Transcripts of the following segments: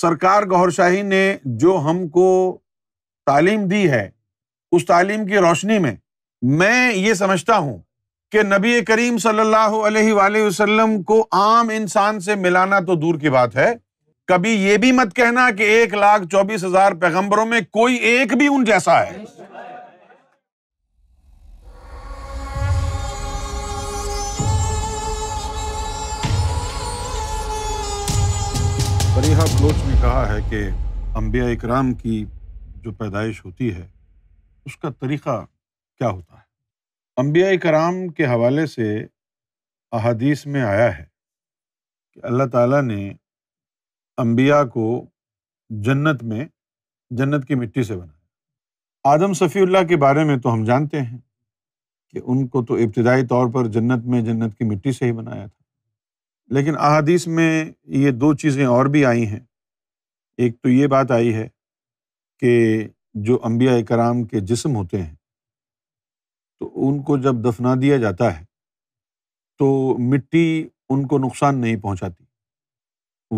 सरकार गौर शाही ने जो हमको तालीम दी है उस तालीम की रोशनी में मैं ये समझता हूँ कि नबी करीम सल्लल्लाहु अलैहि वसल्लम को आम इंसान से मिलाना तो दूर की बात है कभी ये भी मत कहना कि एक लाख चौबीस हजार पैगम्बरों में कोई एक भी उन जैसा है फरीहा बलोच ने कहा है कि अम्बिया इकराम की जो पैदाइश होती है उसका तरीक़ा क्या होता है अम्बिया कराम के हवाले से अहादीस में आया है कि अल्लाह ताला ने अम्बिया को जन्नत में जन्नत की मिट्टी से बनाया आदम सफ़ील्ला के बारे में तो हम जानते हैं कि उनको तो इब्तदाई तौर पर जन्नत में जन्नत की मिट्टी से ही बनाया था लेकिन अहादीस में ये दो चीज़ें और भी आई हैं एक तो ये बात आई है कि जो अम्बिया कराम के जिस्म होते हैं तो उनको जब दफना दिया जाता है तो मिट्टी उनको नुकसान नहीं पहुंचाती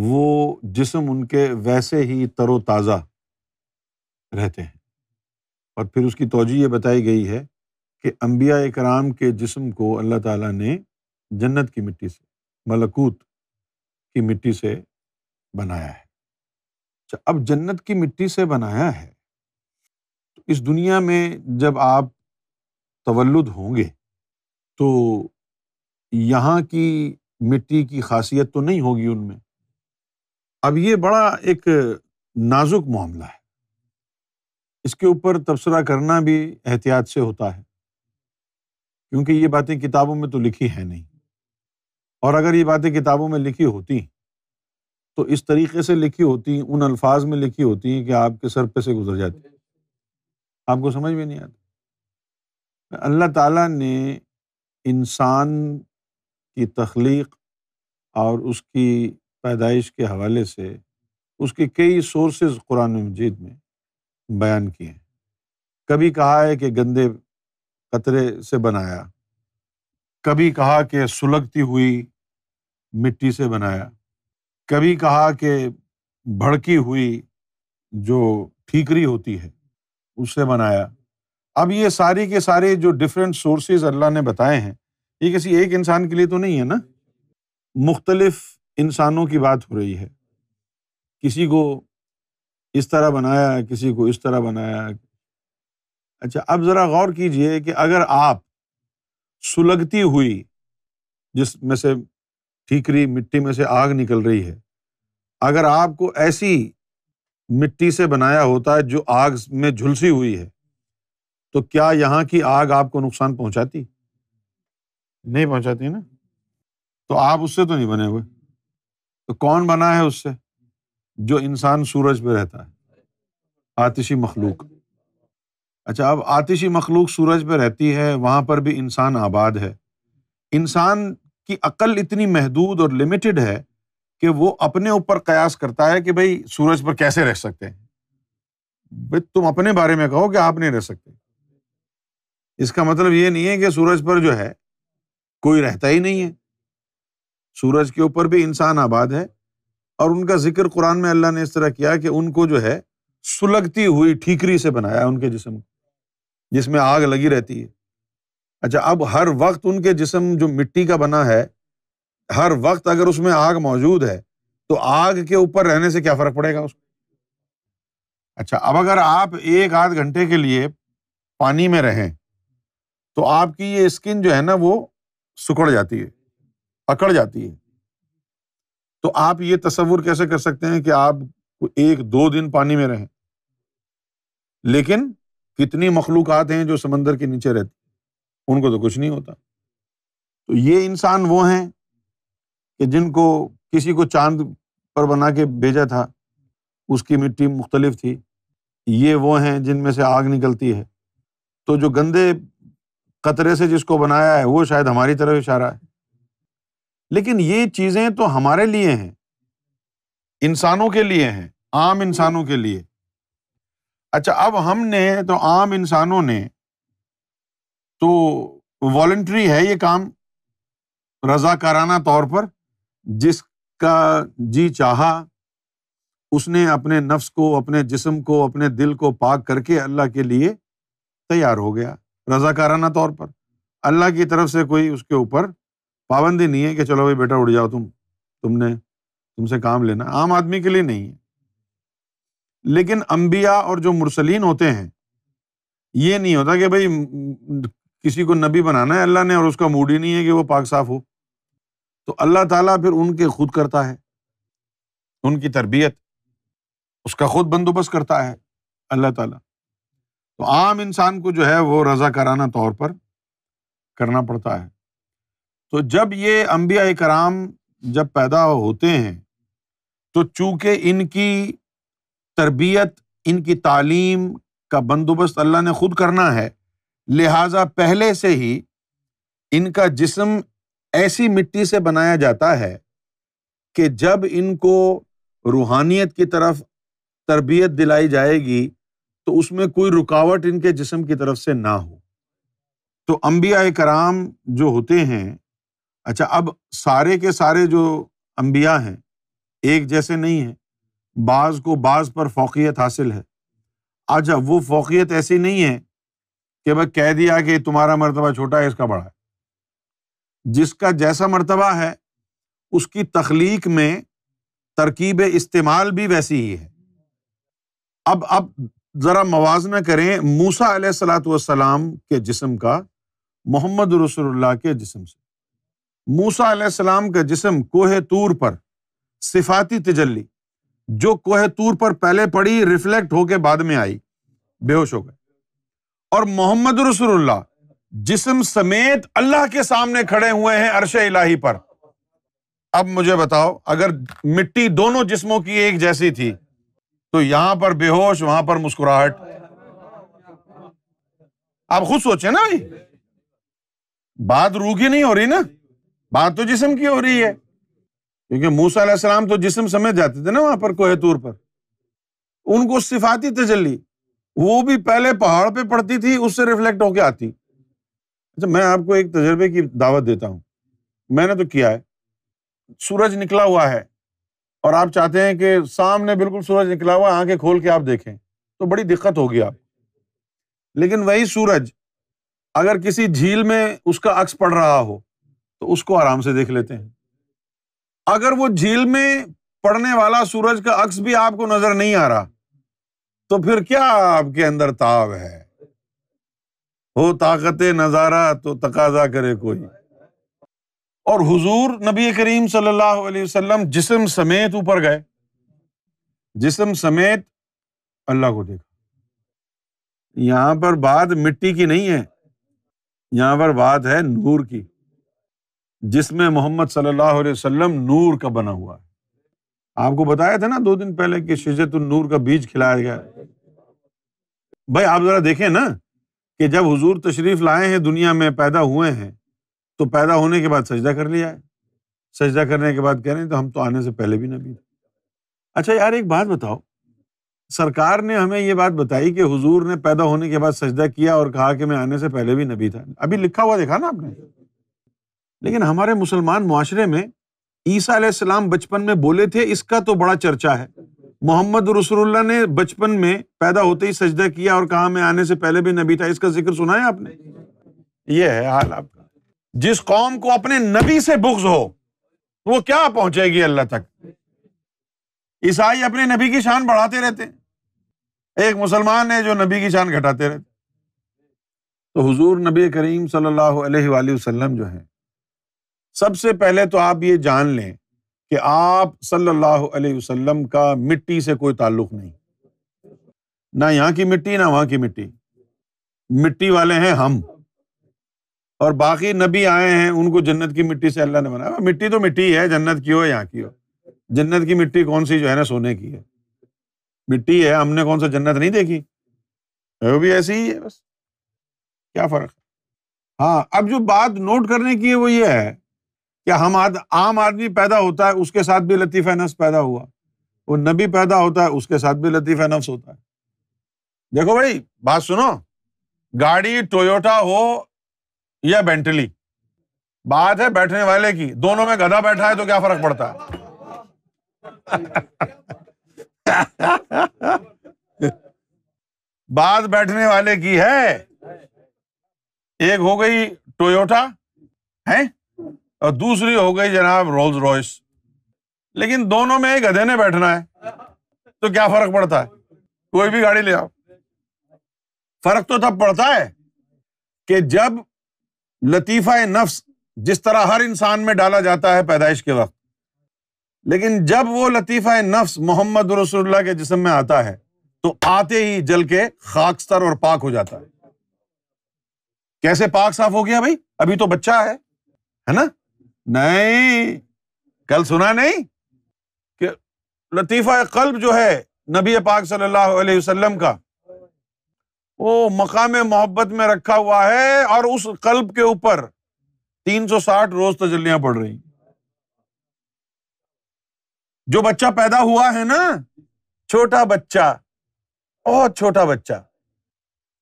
वो जिस्म उनके वैसे ही तरोताज़ा रहते हैं और फिर उसकी तोजी ये बताई गई है कि अम्बिया कराम के जिस्म को अल्लाह ताला ने जन्नत की मिट्टी से मलकूत की मिट्टी से बनाया है अच्छा अब जन्नत की मिट्टी से बनाया है तो इस दुनिया में जब आप तवल्लुद होंगे तो यहाँ की मिट्टी की खासियत तो नहीं होगी उनमें अब ये बड़ा एक नाजुक मामला है इसके ऊपर तबसरा करना भी एहतियात से होता है क्योंकि ये बातें किताबों में तो लिखी है नहीं और अगर ये बातें किताबों में लिखी होती तो इस तरीके से लिखी होती उन अल्फाज में लिखी होती हैं कि आपके सर पे से गुजर जाती आपको समझ में नहीं आता अल्लाह ताला ने इंसान की तख्लीक और उसकी पैदाइश के हवाले से उसके कई सोर्सेज कुरान मजीद में बयान किए हैं कभी कहा है कि गंदे कतरे से बनाया कभी कहा कि सुलगती हुई मिट्टी से बनाया कभी कहा कि भड़की हुई जो ठीकरी होती है उससे बनाया अब ये सारी के सारे जो डिफरेंट सोर्सेज अल्लाह ने बताए हैं ये किसी एक इंसान के लिए तो नहीं है ना मुख्तलिफ इंसानों की बात हो रही है किसी को इस तरह बनाया किसी को इस तरह बनाया अच्छा अब ज़रा गौर कीजिए कि अगर आप सुलगती हुई जिसमें से ठीकरी मिट्टी में से आग निकल रही है अगर आपको ऐसी मिट्टी से बनाया होता है जो आग में झुलसी हुई है तो क्या यहाँ की आग आपको नुकसान पहुंचाती नहीं पहुंचाती ना तो आप उससे तो नहीं बने हुए तो कौन बना है उससे जो इंसान सूरज पे रहता है आतिशी मखलूक अच्छा अब आतिशी मखलूक सूरज पर रहती है वहाँ पर भी इंसान आबाद है इंसान की अक्ल इतनी महदूद और लिमिटेड है कि वो अपने ऊपर कयास करता है कि भाई सूरज पर कैसे रह सकते हैं भाई तुम अपने बारे में कहो कि आप नहीं रह सकते इसका मतलब ये नहीं है कि सूरज पर जो है कोई रहता ही नहीं है सूरज के ऊपर भी इंसान आबाद है और उनका जिक्र कुरान में अल्लाह ने इस तरह किया कि उनको जो है सुलगती हुई ठीकरी से बनाया उनके जिसम को जिसमें आग लगी रहती है अच्छा अब हर वक्त उनके जिसम जो मिट्टी का बना है हर वक्त अगर उसमें आग मौजूद है तो आग के ऊपर रहने से क्या फर्क पड़ेगा उसको अच्छा अब अगर आप एक आध घंटे के लिए पानी में रहें तो आपकी ये स्किन जो है ना वो सुकड़ जाती है अकड़ जाती है तो आप ये तस्वुर कैसे कर सकते हैं कि आप एक दो दिन पानी में रहें लेकिन कितनी मखलूक हैं जो समंदर के नीचे रहती उनको तो कुछ नहीं होता तो ये इंसान वो हैं कि जिनको किसी को चांद पर बना के भेजा था उसकी मिट्टी मुख्तलिफ थी ये वो हैं जिनमें से आग निकलती है तो जो गंदे कतरे से जिसको बनाया है वो शायद हमारी तरफ इशारा है लेकिन ये चीज़ें तो हमारे लिए हैं इंसानों के लिए हैं आम इंसानों के लिए अच्छा अब हमने तो आम इंसानों ने तो वॉल्ट्री है ये काम रजाकाराना तौर पर जिसका जी चाहा उसने अपने नफ्स को अपने जिस्म को अपने दिल को पाक करके अल्लाह के लिए तैयार हो गया रजाकाराना तौर पर अल्लाह की तरफ से कोई उसके ऊपर पाबंदी नहीं है कि चलो भाई बेटा उड़ जाओ तुम तुमने तुमसे काम लेना आम आदमी के लिए नहीं है लेकिन अम्बिया और जो मुरसलीन होते हैं ये नहीं होता कि भाई किसी को नबी बनाना है अल्लाह ने और उसका मूड ही नहीं है कि वो पाक साफ हो तो अल्लाह ताला फिर उनके खुद करता है उनकी तरबियत उसका खुद बंदोबस्त करता है अल्लाह ताला तो आम इंसान को जो है वो रजाकाराना तौर पर करना पड़ता है तो जब ये अम्बिया कराम जब पैदा होते हैं तो चूंकि इनकी तरबियत इनकी तालीम का बंदोबस्त अल्लाह ने खुद करना है लिहाजा पहले से ही इनका जिस्म ऐसी मिट्टी से बनाया जाता है कि जब इनको रूहानियत की तरफ तरबियत दिलाई जाएगी तो उसमें कोई रुकावट इनके जिस्म की तरफ से ना हो तो अम्बिया कराम जो होते हैं अच्छा अब सारे के सारे जो अम्बिया हैं एक जैसे नहीं हैं बाज़ को बाज़ पर फोकियत हासिल है अच्छा वो फोकियत ऐसी नहीं है कि भाई कह दिया कि तुम्हारा मरतबा छोटा है इसका बड़ा है जिसका जैसा मरतबा है उसकी तख्लीक में तरकीब इस्तेमाल भी वैसी ही है अब अब ज़रा मवाजना करें मूसा सलाम के जिसम का मोहम्मद रसोल्ला के जिसम से मूसा सलाम का जिसम कोहे तूर पर सिफाती तजली जो तूर पर पहले पड़ी रिफ्लेक्ट होके बाद में आई बेहोश हो गए और मोहम्मद रसुल्ला जिसम समेत अल्लाह के सामने खड़े हुए हैं अर्श इलाही पर अब मुझे बताओ अगर मिट्टी दोनों जिस्मों की एक जैसी थी तो यहां पर बेहोश वहां पर मुस्कुराहट आप खुद सोचे ना भाई बात रूह की नहीं हो रही ना बात तो जिसम की हो रही है क्योंकि मूसा सलाम तो जिसम समेत जाते थे ना वहां पर कोहतूर पर उनको सिफाती तजली वो भी पहले पहाड़ पे पड़ती थी उससे रिफ्लेक्ट होके आती अच्छा मैं आपको एक तजर्बे की दावत देता हूँ मैंने तो किया है सूरज निकला हुआ है और आप चाहते हैं कि सामने बिल्कुल सूरज निकला हुआ आंखें खोल के आप देखें तो बड़ी दिक्कत होगी आप लेकिन वही सूरज अगर किसी झील में उसका अक्स पड़ रहा हो तो उसको आराम से देख लेते हैं अगर वो झील में पड़ने वाला सूरज का अक्स भी आपको नजर नहीं आ रहा तो फिर क्या आपके अंदर ताव है हो ताकत नज़ारा तो तकाजा करे कोई और हुजूर नबी करीम सल्लल्लाहु अलैहि वसल्लम जिसम समेत ऊपर गए जिसम समेत अल्लाह को देखा यहाँ पर बात मिट्टी की नहीं है यहाँ पर बात है नूर की जिसमें मोहम्मद सल्लल्लाहु अलैहि वसल्लम नूर का बना हुआ है आपको बताया था ना दो दिन पहले कि शजरतुल नूर का बीज खिलाया गया भाई आप जरा देखें ना कि जब हुजूर तशरीफ लाए हैं दुनिया में पैदा हुए हैं तो पैदा होने के बाद सजदा कर लिया है सजदा करने के बाद कह रहे हैं तो हम तो आने से पहले भी नबी थे अच्छा यार एक बात बताओ सरकार ने हमें ये बात बताई कि हुजूर ने पैदा होने के बाद सजदा किया और कहा कि मैं आने से पहले भी नबी था अभी लिखा हुआ देखा ना आपने लेकिन हमारे मुसलमान माशरे में ईसा सलाम बचपन में बोले थे इसका तो बड़ा चर्चा है मोहम्मद रसुल्ला ने बचपन में पैदा होते ही सजदा किया और कहा मैं आने से पहले भी नबी था इसका जिक्र सुना है आपने यह है हाल आपका जिस कौम को अपने नबी से बुग्ज हो वो क्या पहुंचेगी अल्लाह तक ईसाई अपने नबी की शान बढ़ाते रहते हैं एक मुसलमान है जो नबी की शान घटाते रहते तो हुजूर नबी करीम सल्लल्लाहु अलैहि वसल्लम जो है सबसे पहले तो आप ये जान लें कि आप सल्लल्लाहु अलैहि वसल्लम का मिट्टी से कोई ताल्लुक नहीं ना यहाँ की मिट्टी ना वहाँ की मिट्टी मिट्टी वाले हैं हम और बाकी नबी आए हैं उनको जन्नत की मिट्टी से अल्लाह ने बनाया मिट्टी तो मिट्टी है जन्नत की हो यहाँ की हो जन्नत की मिट्टी कौन सी जो है ना सोने की है मिट्टी है हमने कौन सा जन्नत नहीं देखी वो भी ऐसी ही है बस क्या फर्क है हाँ अब जो बात नोट करने की है वो ये है कि हम आद, आम आदमी पैदा होता है उसके साथ भी लतीफ़ नफ्स पैदा हुआ वो नबी पैदा होता है उसके साथ भी लतीफ़ नफ्स होता है देखो भाई बात सुनो गाड़ी टोयोटा हो या बेंटली बात है बैठने वाले की दोनों में गधा बैठा है तो क्या फर्क पड़ता है बात बैठने वाले की है एक हो गई टोयोटा है और दूसरी हो गई जनाब रोल्स रॉयस लेकिन दोनों में एक गधे ने बैठना है तो क्या फर्क पड़ता है कोई भी गाड़ी ले आओ फर्क तो तब पड़ता है कि जब लतीफ़ा नफ्स जिस तरह हर इंसान में डाला जाता है पैदाइश के वक्त लेकिन जब वो लतीफ़ा नफ्स मोहम्मद रसुल्ला के जिसम में आता है तो आते ही जल के खाकस्तर और पाक हो जाता है कैसे पाक साफ हो गया भाई अभी तो बच्चा है है ना नहीं कल सुना नहीं कि लतीफ़ा कल्ब जो है नबी पाक सल्लल्लाहु अलैहि वसल्लम का वो मकाम मोहब्बत में रखा हुआ है और उस कल्ब के ऊपर 360 रोज तजलियां पड़ रही जो बच्चा पैदा हुआ है ना छोटा बच्चा बहुत छोटा बच्चा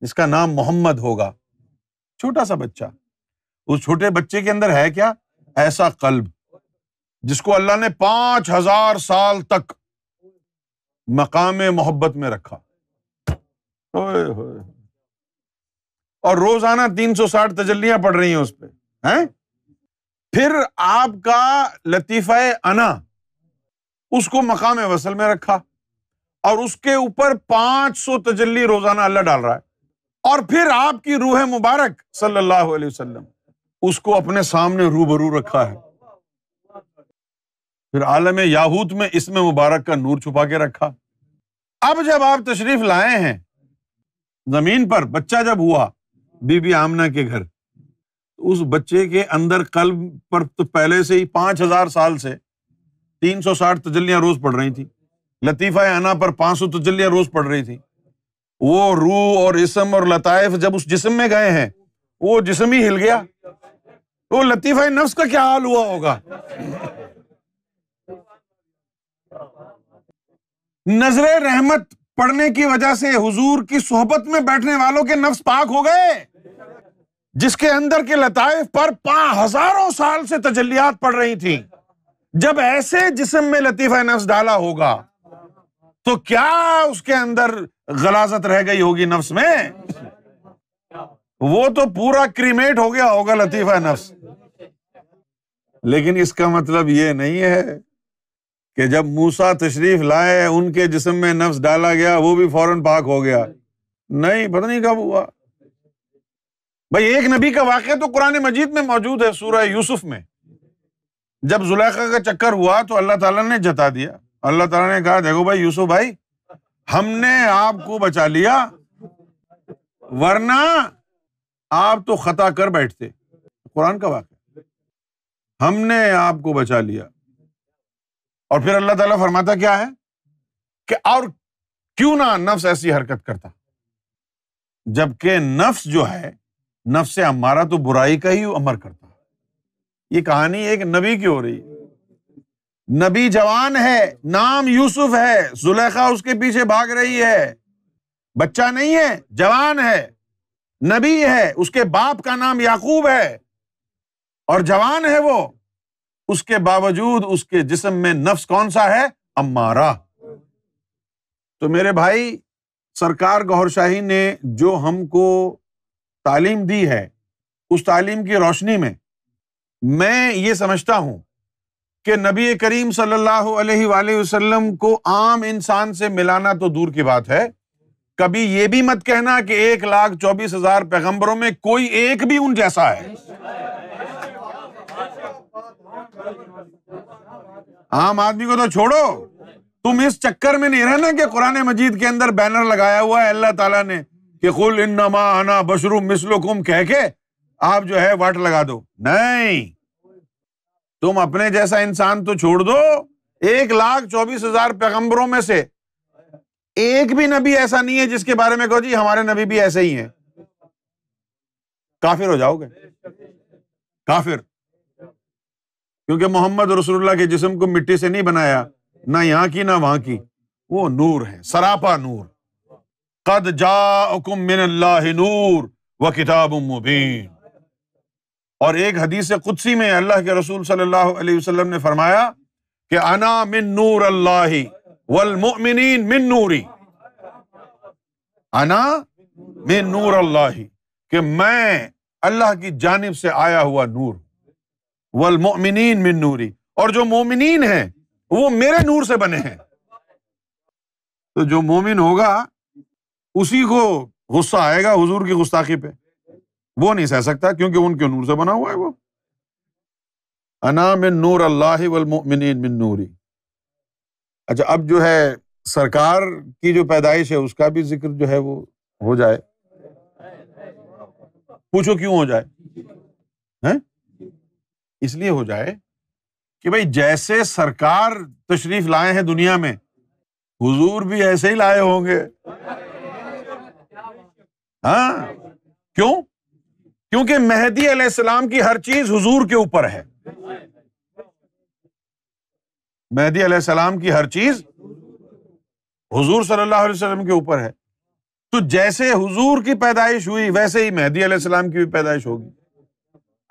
इसका नाम मोहम्मद होगा छोटा सा बच्चा उस छोटे बच्चे के अंदर है क्या ऐसा कल्ब जिसको अल्लाह ने पांच हजार साल तक मकाम मोहब्बत में रखा और रोजाना तीन सौ साठ तजलियां पड़ रही हैं उस पर हैं फिर आपका लतीफ़ा अना उसको मकाम वसल में रखा और उसके ऊपर पांच सौ तजली रोजाना अल्लाह डाल रहा है और फिर आपकी रूह मुबारक सल्लल्लाहु अलैहि वसल्लम उसको अपने सामने रूबरू रखा है फिर आलम याहूत में इसमें मुबारक का नूर छुपा के रखा अब जब आप तशरीफ लाए हैं जमीन पर बच्चा जब हुआ बीबी आमना के घर तो उस बच्चे के अंदर कल पर तो पहले से ही पांच हजार साल से तीन सौ साठ तजलियां रोज पड़ रही थी लतीफ़ा आना पर पांच सौ तजलियां रोज पड़ रही थी वो रूह और इसम और लताइफ जब उस जिसम में गए हैं वो जिसम ही हिल गया वो लतीफ़ा नफ्स का क्या हाल हुआ होगा नजरे रहमत पढ़ने की वजह से हुजूर की सोहबत में बैठने वालों के नफ्स पाक हो गए जिसके अंदर के लताइफ पर पांच हजारों साल से तजलियात पड़ रही थी जब ऐसे जिसम में लतीफ़ा नफ्स डाला होगा तो क्या उसके अंदर गलाजत रह गई होगी नफ्स में वो तो पूरा क्रीमेट हो गया होगा लतीफा नफ्स लेकिन इसका मतलब ये नहीं है कि जब मूसा तशरीफ लाए उनके जिसम में नफ्स डाला गया वो भी फौरन पाक हो गया नहीं पता नहीं कब हुआ भाई एक नबी का वाक्य तो कुरान मजीद में मौजूद है सूरह यूसुफ में जब जुलेखा का चक्कर हुआ तो अल्लाह ताला ने जता दिया अल्लाह ताला ने कहा देखो भाई यूसुफ भाई हमने आपको बचा लिया वरना आप तो खता कर बैठते कुरान का वाक्य हमने आपको बचा लिया और फिर अल्लाह ताला फरमाता क्या है कि और क्यों ना नफ्स ऐसी हरकत करता जबकि नफ्स जो है नफ्स से हमारा तो बुराई का ही अमर करता ये कहानी एक नबी की हो रही है नबी जवान है नाम यूसुफ है जुलेखा उसके पीछे भाग रही है बच्चा नहीं है जवान है नबी है उसके बाप का नाम याकूब है और जवान है वो उसके बावजूद उसके जिस्म में नफ्स कौन सा है अम्मारा तो मेरे भाई सरकार गौर शाही ने जो हमको तालीम दी है उस तालीम की रोशनी में मैं ये समझता हूं कि नबी करीम सल्लल्लाहु अलैहि वसल्लम को आम इंसान से मिलाना तो दूर की बात है कभी ये भी मत कहना कि एक लाख चौबीस हजार पैगंबरों में कोई एक भी उन जैसा है आम आदमी को तो छोड़ो तुम इस चक्कर में नहीं रहना कि कुरान मजीद के अंदर बैनर लगाया हुआ है अल्लाह ताला ने कि कुल इन्नमा आना बशरू मिसलुकुम कह के आप जो है वाट लगा दो नहीं तुम अपने जैसा इंसान तो छोड़ दो एक लाख चौबीस हजार पैगंबरों में से एक भी नबी ऐसा नहीं है जिसके बारे में कहो जी हमारे नबी भी ऐसे ही हैं काफिर हो जाओगे काफिर क्योंकि मोहम्मद रसूलुल्लाह के जिस्म को मिट्टी से नहीं बनाया ना यहां की ना वहां की वो नूर है सरापा नूर कद जाकुम नूर व किताब मुबीन और एक हदीस कुदसी में अल्लाह के रसूल सल्लल्लाहु अलैहि वसल्लम ने फरमाया कि अना मिन नूर अल्लाह वलमोमिन मिन नूरी अना में नूर अल्लाह कि मैं अल्लाह की जानब से आया हुआ नूर वलमोमिन मिन नूरी और जो मोमिन है वो मेरे नूर से बने हैं तो जो मोमिन होगा उसी को गुस्सा आएगा हुजूर की गुस्ताखी पे वो नहीं सह सकता क्योंकि उनके नूर से बना हुआ है वो अना मिन नूर अल्लाह वलमोमिन मिन नूरी अच्छा अब जो है सरकार की जो पैदाइश है उसका भी जिक्र जो है वो हो जाए पूछो क्यों हो जाए हैं इसलिए हो जाए कि भाई जैसे सरकार तशरीफ लाए हैं दुनिया में हुजूर भी ऐसे ही लाए होंगे हाँ क्यों क्योंकि मेहदी सलाम की हर चीज हुजूर के ऊपर है मेहदी सलाम की हर चीज हुजूर सल्लल्लाहु अलैहि वसल्लम के ऊपर है तो जैसे हुजूर की पैदाइश हुई वैसे ही मेहदी सलाम की भी पैदाइश होगी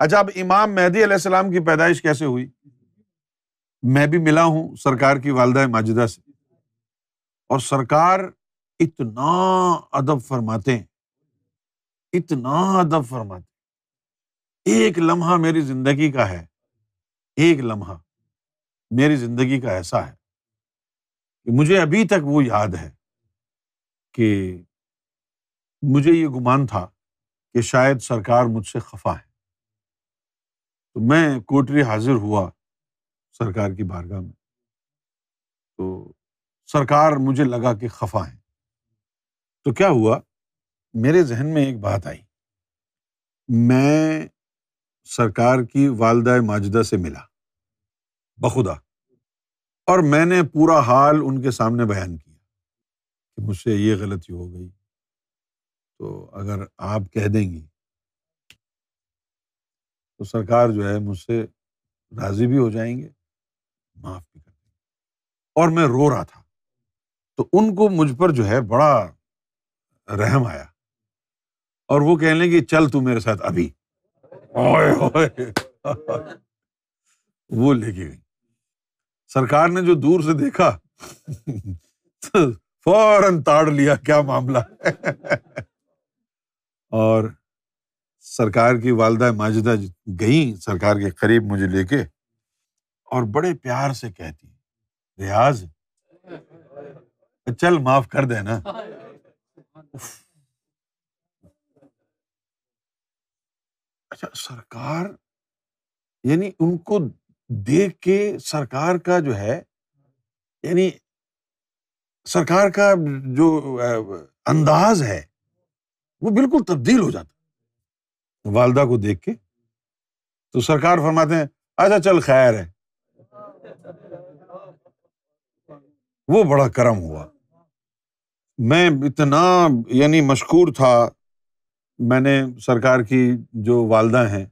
अच्छा अब इमाम मेहदी सलाम की पैदाइश कैसे हुई मैं भी मिला हूं सरकार की वालदा माजिदा से और सरकार इतना अदब फरमाते हैं इतना अदब फरमाते एक लम्हा मेरी जिंदगी का है एक लम्हा मेरी जिंदगी का ऐसा है कि मुझे अभी तक वो याद है कि मुझे ये गुमान था कि शायद सरकार मुझसे खफा है तो मैं कोटरी हाजिर हुआ सरकार की बारगाह में तो सरकार मुझे लगा कि खफा है तो क्या हुआ मेरे जहन में एक बात आई मैं सरकार की वालदा माजदा से मिला बखुदा और मैंने पूरा हाल उनके सामने बयान किया कि मुझसे ये गलती हो गई तो अगर आप कह देंगी तो सरकार जो है मुझसे राज़ी भी हो जाएंगे माफ़ भी कर देंगे और मैं रो रहा था तो उनको मुझ पर जो है बड़ा रहम आया और वो कहने की चल तू मेरे साथ अभी ओए ओए वो लेके गई सरकार ने जो दूर से देखा तो फौरन ताड़ लिया क्या मामला और सरकार की वालदा माजिदा गई सरकार के करीब मुझे लेके और बड़े प्यार से कहती रियाज चल माफ कर देना अच्छा सरकार यानी उनको देख के सरकार का जो है यानी सरकार का जो अंदाज है वो बिल्कुल तब्दील हो जाता वालदा को देख के तो सरकार फरमाते हैं अच्छा चल खैर है वो बड़ा करम हुआ मैं इतना यानी मशहूर था मैंने सरकार की जो वालदा हैं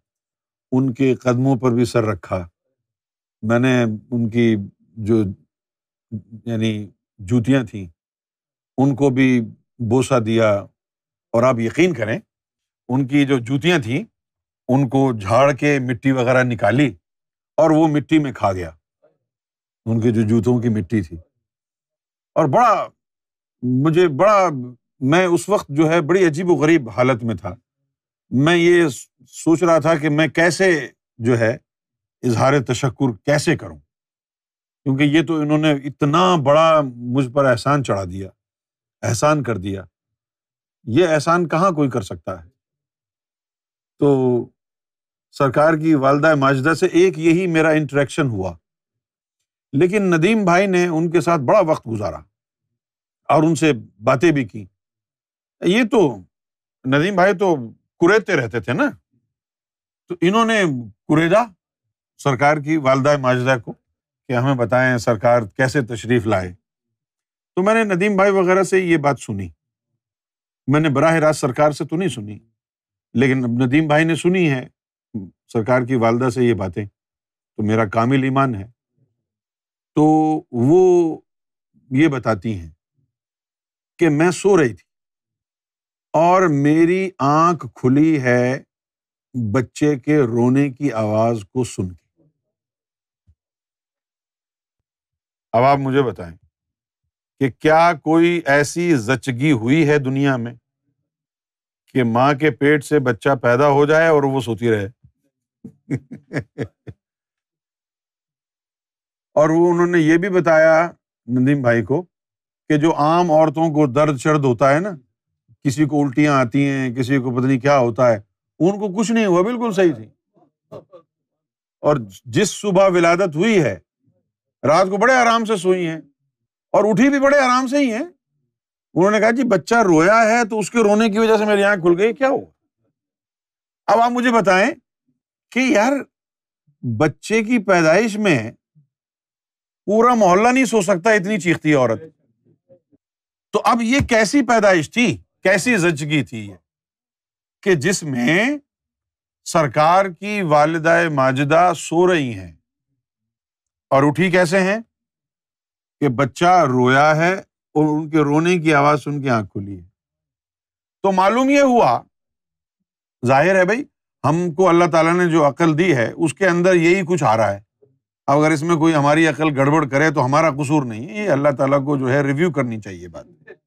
उनके कदमों पर भी सर रखा मैंने उनकी जो यानी जूतियाँ थी उनको भी बोसा दिया और आप यकीन करें उनकी जो जूतियाँ थीं उनको झाड़ के मिट्टी वगैरह निकाली और वो मिट्टी में खा गया उनके जो जूतों की मिट्टी थी और बड़ा मुझे बड़ा मैं उस वक्त जो है बड़ी अजीब व गरीब हालत में था मैं ये सोच रहा था कि मैं कैसे जो है इजहार तशक्र कैसे करूँ क्योंकि ये तो इन्होंने इतना बड़ा मुझ पर एहसान चढ़ा दिया एहसान कर दिया ये एहसान कहाँ कोई कर सकता है तो सरकार की वालदा माजदा से एक यही मेरा इंटरेक्शन हुआ लेकिन नदीम भाई ने उनके साथ बड़ा वक्त गुजारा और उनसे बातें भी की ये तो नदीम भाई तो कुरेते रहते थे ना तो इन्होंने कुरेदा सरकार की वालदा माजदा को कि हमें बताएं सरकार कैसे तशरीफ़ लाए तो मैंने नदीम भाई वगैरह से ये बात सुनी मैंने बरह रास्त सरकार से तो नहीं सुनी लेकिन अब नदीम भाई ने सुनी है सरकार की वालदा से ये बातें तो मेरा कामिल ईमान है तो वो ये बताती हैं कि मैं सो रही थी और मेरी आंख खुली है बच्चे के रोने की आवाज़ को सुनकर अब आप मुझे बताएं कि क्या कोई ऐसी जचगी हुई है दुनिया में कि मां के पेट से बच्चा पैदा हो जाए और वो सोती रहे और वो उन्होंने ये भी बताया नदीम भाई को कि जो आम औरतों को दर्द शर्द होता है ना किसी को उल्टियां आती हैं किसी को पता नहीं क्या होता है उनको कुछ नहीं हुआ बिल्कुल सही थी और जिस सुबह विलादत हुई है रात को बड़े आराम से सोई हैं और उठी भी बड़े आराम से ही हैं उन्होंने कहा जी बच्चा रोया है तो उसके रोने की वजह से मेरी आंख खुल गई क्या हो अब आप मुझे बताएं कि यार बच्चे की पैदाइश में पूरा मोहल्ला नहीं सो सकता इतनी चीखती औरत तो अब ये कैसी पैदाइश थी कैसी जचगी थी कि जिसमें सरकार की वालदा माजिदा सो रही हैं और उठी कैसे हैं कि बच्चा रोया है और उनके रोने की आवाज सुन के आंख खुली है तो मालूम यह हुआ जाहिर है भाई हमको अल्लाह ताला ने जो अकल दी है उसके अंदर यही कुछ आ रहा है अगर इसमें कोई हमारी अकल गड़बड़ करे तो हमारा कसूर नहीं है ये अल्लाह ताला को जो है रिव्यू करनी चाहिए बात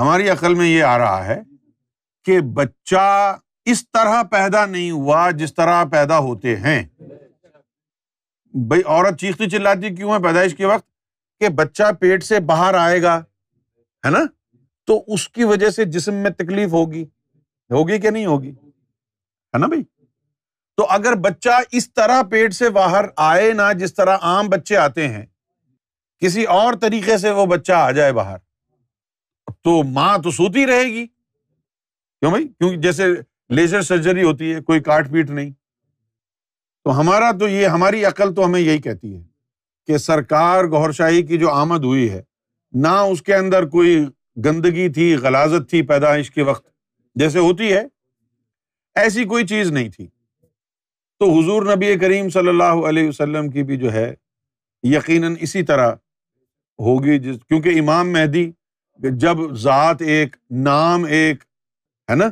हमारी अकल में ये आ रहा है कि बच्चा इस तरह पैदा नहीं हुआ जिस तरह पैदा होते हैं भाई औरत चीखती चिल्लाती क्यों है पैदाइश के वक्त कि बच्चा पेट से बाहर आएगा है ना तो उसकी वजह से जिसम में तकलीफ होगी होगी कि नहीं होगी है ना भाई तो अगर बच्चा इस तरह पेट से बाहर आए ना जिस तरह आम बच्चे आते हैं किसी और तरीके से वो बच्चा आ जाए बाहर तो माँ तो सोती रहेगी क्यों भाई क्योंकि जैसे लेजर सर्जरी होती है कोई काट पीट नहीं तो हमारा तो ये हमारी अकल तो हमें यही कहती है कि सरकार गौरशाही की जो आमद हुई है ना उसके अंदर कोई गंदगी थी गलाजत थी पैदाइश के वक्त जैसे होती है ऐसी कोई चीज़ नहीं थी तो हुजूर नबी करीम सल्लल्लाहु अलैहि वसल्लम की भी जो है यकीनन इसी तरह होगी जिस क्योंकि इमाम मेहदी जब ज़ात एक नाम एक है ना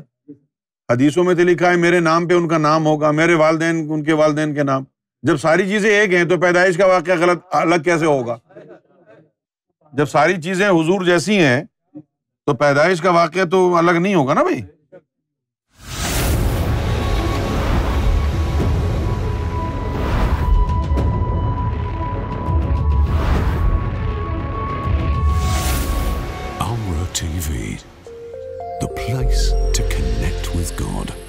हदीसों में तो लिखा है मेरे नाम पे उनका नाम होगा मेरे वालदेन उनके वालदेन के नाम जब सारी चीज़ें एक हैं तो पैदाइश का वाक़ गलत अलग कैसे होगा जब सारी चीज़ें हुजूर जैसी हैं तो पैदाइश का वाक़ तो अलग नहीं होगा ना भाई TV, the place God.